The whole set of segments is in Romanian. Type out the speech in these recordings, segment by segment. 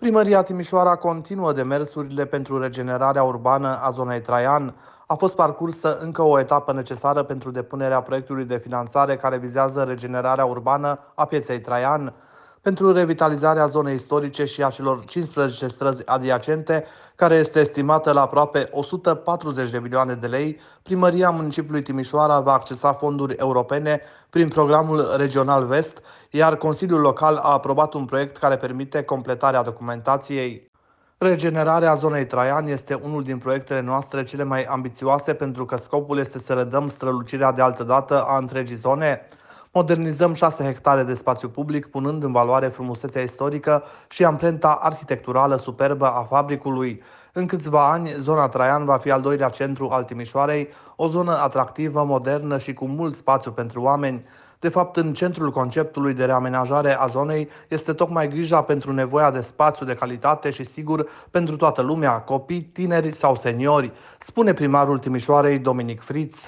Primăria Timișoara continuă demersurile pentru regenerarea urbană a zonei Traian. A fost parcursă încă o etapă necesară pentru depunerea proiectului de finanțare care vizează regenerarea urbană a pieței Traian pentru revitalizarea zonei istorice și a celor 15 străzi adiacente, care este estimată la aproape 140 de milioane de lei, primăria municipiului Timișoara va accesa fonduri europene prin programul Regional Vest, iar Consiliul Local a aprobat un proiect care permite completarea documentației Regenerarea zonei Traian este unul din proiectele noastre cele mai ambițioase pentru că scopul este să redăm strălucirea de altă dată a întregii zone. Modernizăm 6 hectare de spațiu public, punând în valoare frumusețea istorică și amprenta arhitecturală superbă a fabricului. În câțiva ani, zona Traian va fi al doilea centru al Timișoarei, o zonă atractivă, modernă și cu mult spațiu pentru oameni. De fapt, în centrul conceptului de reamenajare a zonei este tocmai grija pentru nevoia de spațiu de calitate și sigur pentru toată lumea, copii, tineri sau seniori, spune primarul Timișoarei Dominic Friț.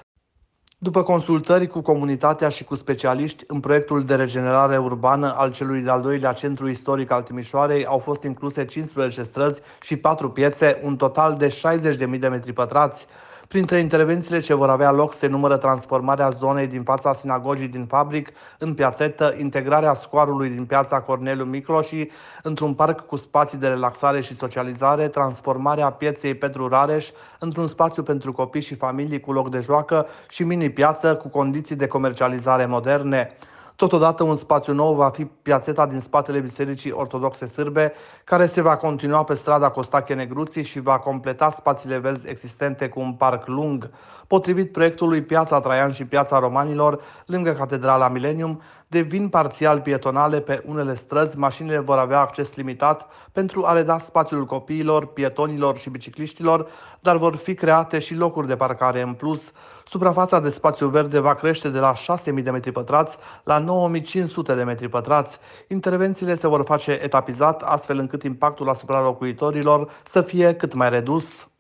După consultări cu comunitatea și cu specialiști, în proiectul de regenerare urbană al celui de-al doilea centru istoric al Timișoarei au fost incluse 15 străzi și 4 piețe, un total de 60.000 de metri pătrați. Printre intervențiile ce vor avea loc se numără transformarea zonei din fața sinagogii din fabric în piațetă, integrarea scoarului din piața Corneliu Micloși într-un parc cu spații de relaxare și socializare, transformarea pieței Petru Rareș într-un spațiu pentru copii și familii cu loc de joacă și mini-piață cu condiții de comercializare moderne. Totodată un spațiu nou va fi piațeta din spatele Bisericii Ortodoxe Sârbe, care se va continua pe strada Costache Negruții și va completa spațiile verzi existente cu un parc lung. Potrivit proiectului, Piața Traian și Piața Romanilor, lângă Catedrala Millennium, devin parțial pietonale pe unele străzi, mașinile vor avea acces limitat pentru a reda spațiul copiilor, pietonilor și bicicliștilor, dar vor fi create și locuri de parcare în plus. Suprafața de spațiu verde va crește de la 6.000 de metri pătrați la 9500 de metri pătrați. Intervențiile se vor face etapizat, astfel încât impactul asupra locuitorilor să fie cât mai redus.